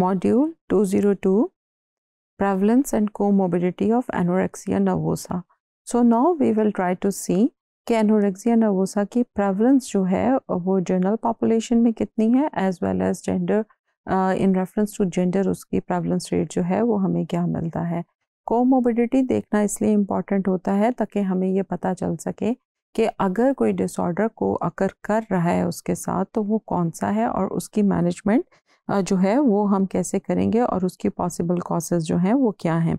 module 202 prevalence and comorbidity of anorexia nervosa so now we will try to see कि anorexia nervosa की prevalence जो है वो general population में कितनी है as well as gender in reference to gender उसकी प्रेवलेंस रेट जो है वो हमें क्या मिलता है कोमोबिडिटी देखना इसलिए इम्पॉर्टेंट होता है ताकि हमें ये पता चल सके कि अगर कोई डिसऑर्डर को अकर कर रहा है उसके साथ तो वो कौन सा है और उसकी मैनेजमेंट जो है वो हम कैसे करेंगे और उसकी पॉसिबल कॉसेज जो हैं वो क्या हैं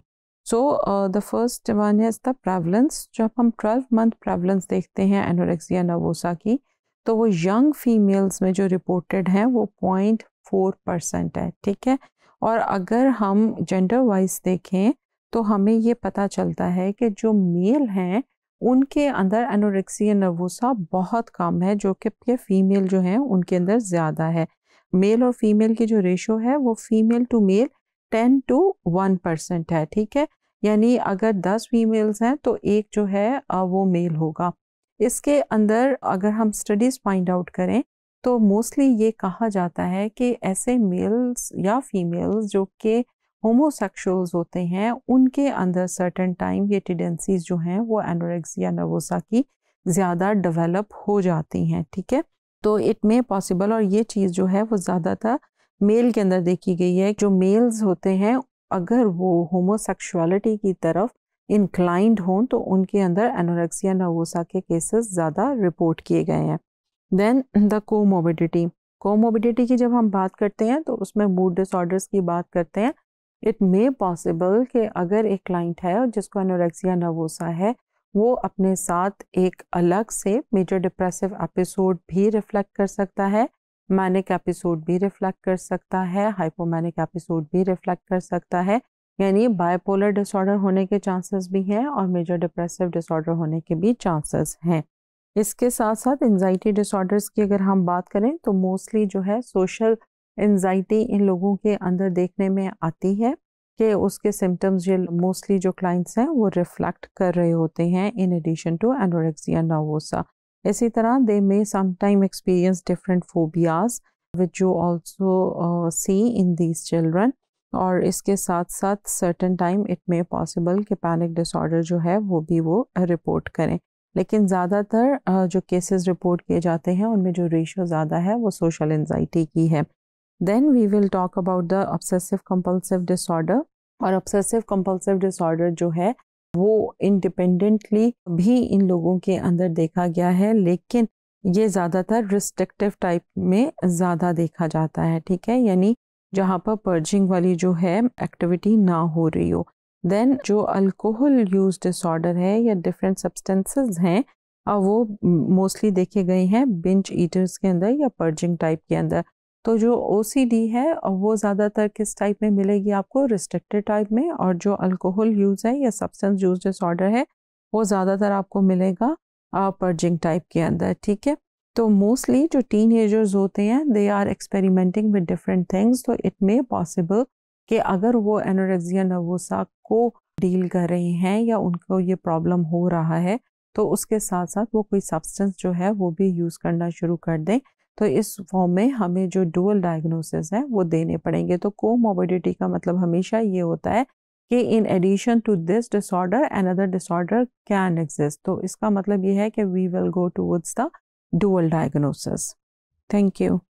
so the first one has the prevalence जब हम ट्वेल्व मंथ प्रेवलेंस देखते हैं एनोरेक्सिया नवोसा की तो वो यंग फीमेल्स में जो रिपोर्टेड हैं वो पॉइंट फोर परसेंट है ठीक है और अगर हम जेंडर वाइज देखें तो हमें ये पता चलता है कि जो मेल हैं उनके अंदर एनोरेक्सिया नर्वोसा बहुत कम है जो कि फीमेल जो हैं उनके अंदर ज़्यादा है मेल और फीमेल की जो रेशो है वो female to male ten to one percent है ठीक है यानी अगर दस फीमेल्स हैं तो एक जो है वो मेल होगा इसके अंदर अगर हम स्टडीज़ फाइंड आउट करें तो मोस्टली ये कहा जाता है कि ऐसे मेल्स या फीमेल्स जो कि होमोसेक्सुअल्स होते हैं उनके अंदर सर्टन टाइम ये टेंडेंसीज जो हैं वो एनोरेक्सिया नर्वोसा की ज़्यादा डेवलप हो जाती हैं ठीक है तो इट मे पॉसिबल और ये चीज़ जो है वो ज़्यादातर मेल के अंदर देखी गई है जो मेल्स होते हैं अगर वो होमोसेक्सुअलिटी की तरफ इंक्लाइंड हों तो उनके अंदर एनोरेक्सिया नवोसा के केसेस ज़्यादा रिपोर्ट किए गए हैं देन द कोमोबिडिटी कोमोबिडिटी की जब हम बात करते हैं तो उसमें मूड डिसऑर्डर्स की बात करते हैं इट मे पॉसिबल कि अगर एक क्लाइंट है जिसको एनोरेक्सिया नवोसा है वो अपने साथ एक अलग से मेजर डिप्रेसिव एपिसोड भी रिफ्लेक्ट कर सकता है मैनिक एपिसोड भी रिफ्लेक्ट कर सकता है हाइपोमैनिक एपिसोड भी रिफ्लेक्ट कर सकता है यानी बायपोलर डिसऑर्डर होने के चांसेस भी हैं और मेजर डिप्रेसिव डिसऑर्डर होने के भी चांसेस हैं इसके साथ साथ एनजाइटी डिसऑर्डर्स की अगर हम बात करें तो मोस्टली जो है सोशल एनजाइटी इन लोगों के अंदर देखने में आती है कि उसके सिम्टम्स ये मोस्टली जो क्लाइंट्स हैं वो रिफ्लेक्ट कर रहे होते हैं in addition to anorexia nervosa इसी तरह they may sometime experience different phobias which you also see in these children और इसके साथ साथ certain time it may possible कि पैनिक डिसऑर्डर जो है वो भी वो रिपोर्ट करें लेकिन ज़्यादातर uh, जो केसेस रिपोर्ट किए जाते हैं उनमें जो रेशियो ज़्यादा है वो सोशल एनजाइटी की है Then we will talk about the obsessive compulsive disorder और obsessive compulsive disorder जो है वो इंडिपेंडेंटली भी इन लोगों के अंदर देखा गया है लेकिन ये ज़्यादातर रिस्ट्रिक्टिव टाइप में ज़्यादा देखा जाता है ठीक है यानी जहाँ पर पर्जिंग वाली जो है एक्टिविटी ना हो रही हो देन जो अल्कोहल यूज डिसऑर्डर है या डिफरेंट सब्सटेंसेस हैं वो मोस्टली देखे गए हैं बिंच ईटर्स के अंदर या पर्जिंग टाइप के अंदर तो जो ओ है वो ज़्यादातर किस टाइप में मिलेगी आपको रिस्ट्रिक्टेड टाइप में और जो अल्कोहल यूज़ है या सब्सटेंस यूज डिसऑर्डर है वो ज़्यादातर आपको मिलेगा पर्जिंग टाइप के अंदर ठीक है तो मोस्टली जो टीन एजर्स होते हैं they are experimenting with different things तो इट मे पॉसिबल कि अगर वो एनोरेक्सिया नवोसा को डील कर रहे हैं या उनको ये प्रॉब्लम हो रहा है तो उसके साथ साथ वो कोई सब्सटेंस जो है वो भी यूज़ करना शुरू कर दें तो इस फॉर्म में हमें जो डुअल डायग्नोसिस है वो देने पड़ेंगे तो कोमोबिडिटी का मतलब हमेशा ये होता है कि in addition to this disorder another disorder can exist तो इसका मतलब ये है कि we will go towards the dual diagnosis thank you